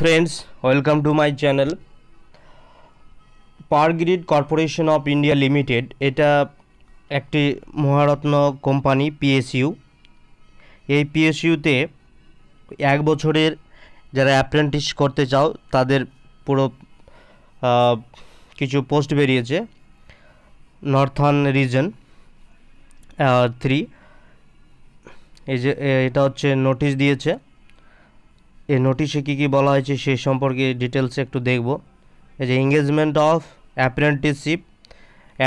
friends welcome to my channel Power Grid Corporation of India Limited এটা একটি Maharatna company PSU এই পিএসইউতে এক বছরের যারা অ্যাপ্রেন্টিস করতে চাও তাদের পুরো কিছু পোস্ট বেরিয়েছে নর্থার্ন রিজন থ্রি এই যে এটা হচ্ছে নোটিশ দিয়েছে এই নোটিশে কী কী বলা হয়েছে সে সম্পর্কে ডিটেলসে একটু দেখব এই যে engagement of apprenticeship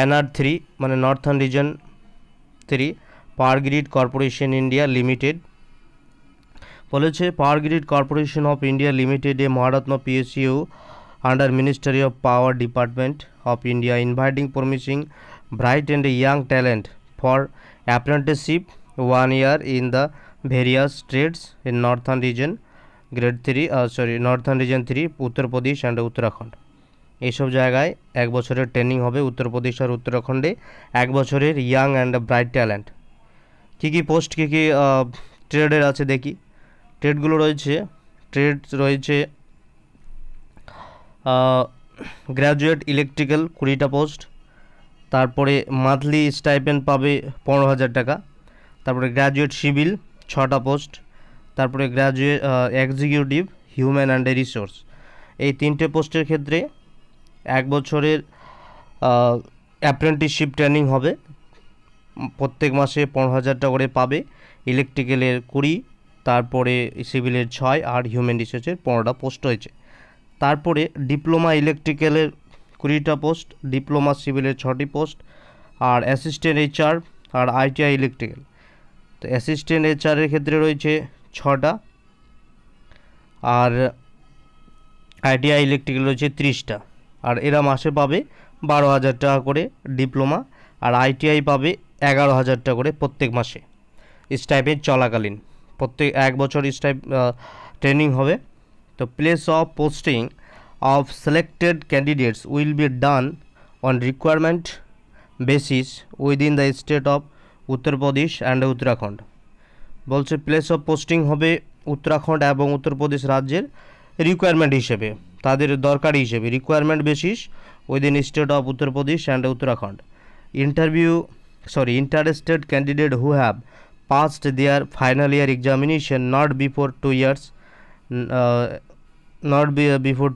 NR three মানে northern region three Powergrid Corporation India Limited বলেছে Powergrid Corporation of India Limited a Maharatna PSU under ministry of power department of India inviting promising bright and young talent for apprenticeship one year in the various states in northern region grade three sorry northern region three Uttar Pradesh and Uttarakhand এইসব জায়গায় এক বছরের training হবে উত্তরপ্রদেশ আর উত্তরাখণ্ডে এক বছরের young and bright talent কী কী পোস্ট কী কী ট্রেডের আছে দেখি ট্রেডগুলো রয়েছে ট্রেড রয়েছে গ্র্যাজুয়েট ইলেকট্রিক্যাল কুড়িটা পোস্ট তারপরে মান্থলি স্টাইপেন্ড পাবে পনেরো হাজার টাকা তারপরে গ্র্যাজুয়েট সিভিল ছটা পোস্ট তারপরে graduate executive human and resource এই তিনটে পোস্টের ক্ষেত্রে এক বছরের অ্যাপ্রেন্টিসশিপ ট্রেনিং হবে প্রত্যেক মাসে পনেরো হাজার টাকা করে পাবে ইলেকট্রিক্যালের কুড়ি তারপরে সিভিলের ছয় আর হিউম্যান রিসোর্সের পনেরোটা পোস্ট হয়েছে তারপরে ডিপ্লোমা ইলেকট্রিক্যালের কুড়িটা পোস্ট ডিপ্লোমা সিভিলের ছটি পোস্ট আর অ্যাসিস্ট্যান্ট এইচআর আর আইটিআই ইলেকট্রিক্যাল তো অ্যাসিস্ট্যান্ট এইচআরের ক্ষেত্রে রয়েছে ছটা আর আইটিআই ইলেকট্রিক্যাল রয়েছে ত্রিশটা আর এরা মাসে পাবে বারো হাজার টাকা করে ডিপ্লোমা আর আইটিআই পাবে এগারো হাজার টাকা করে প্রত্যেক মাসে স্টাইপেন্ড চলাকালীন প্রত্যেক এক বছর স্টাইপ ট্রেনিং হবে তো place of posting of selected candidates will be done on requirement basis within the state of Uttar Pradesh and Uttarakhand বলছে প্লেস অফ পোস্টিং হবে উত্তরাখণ্ড এবং উত্তরপ্রদেশ রাজ্যের রিকোয়ারমেন্ট হিসেবে তাদের দরকারি হিসেবে requirement basis within state of Uttar Pradesh and Uttarakhand interview sorry interested candidate who have passed their final year examination not before two years not before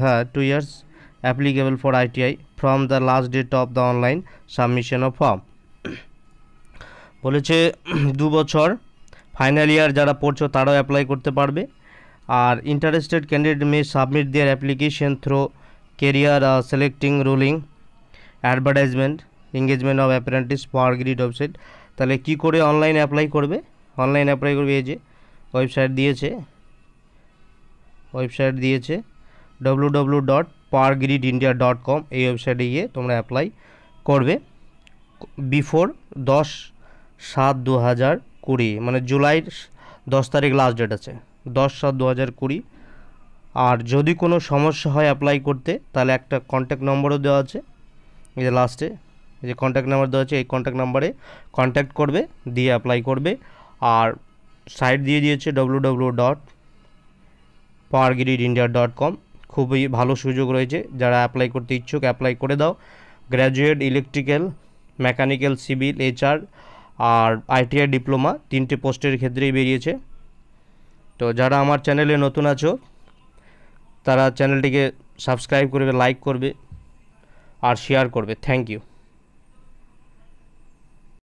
হ্যাঁ two years applicable for ITI from the last date of the online submission of form বলেছে দু বছর final year যারা পড়ছো তারাও apply করতে পারবে আর interested candidate may submit their application through career selecting ruling advertisement engagement of apprentice Power Grid website তাহলে কি করে অনলাইন অ্যাপ্লাই করবে অনলাইন অ্যাপ্লাই করবে এই যে ওয়েবসাইট দিয়েছে ওয়েবসাইট দিয়েছে W W dot Power Grid India dot com এই ওয়েবসাইটে গিয়ে তোমরা অ্যাপ্লাই করবে বিফোর দশ সাত দু হাজার কুড়ি মানে জুলাইয়ের দশ তারিখ লাস্ট ডেট আছে দশ সাত দু হাজার কুড়ি আর যদি কোনো সমস্যা হয় অ্যাপ্লাই করতে তাহলে একটা কন্ট্যাক্ট নম্বরও দেওয়া আছে এই যে লাস্টে এই যে কন্ট্যাক্ট নাম্বার দেওয়া আছে এই কন্ট্যাক্ট নাম্বারে কন্ট্যাক্ট করবে দিয়ে অ্যাপ্লাই করবে আর সাইট দিয়ে দিয়েছে W W dot Powergrid India dot com খুবই ভালো সুযোগ রয়েছে যারা অ্যাপ্লাই করতে ইচ্ছুক অ্যাপ্লাই করে দাও graduate electrical mechanical civil HR আর আইটিআই ডিপ্লোমা তিনটে পোস্টের ক্ষেত্রেই বেরিয়েছে তো যারা আমার চ্যানেলে নতুন আছো তারা চ্যানেলটিকে সাবস্ক্রাইব করবে লাইক করবে আর শেয়ার করবে থ্যাংক ইউ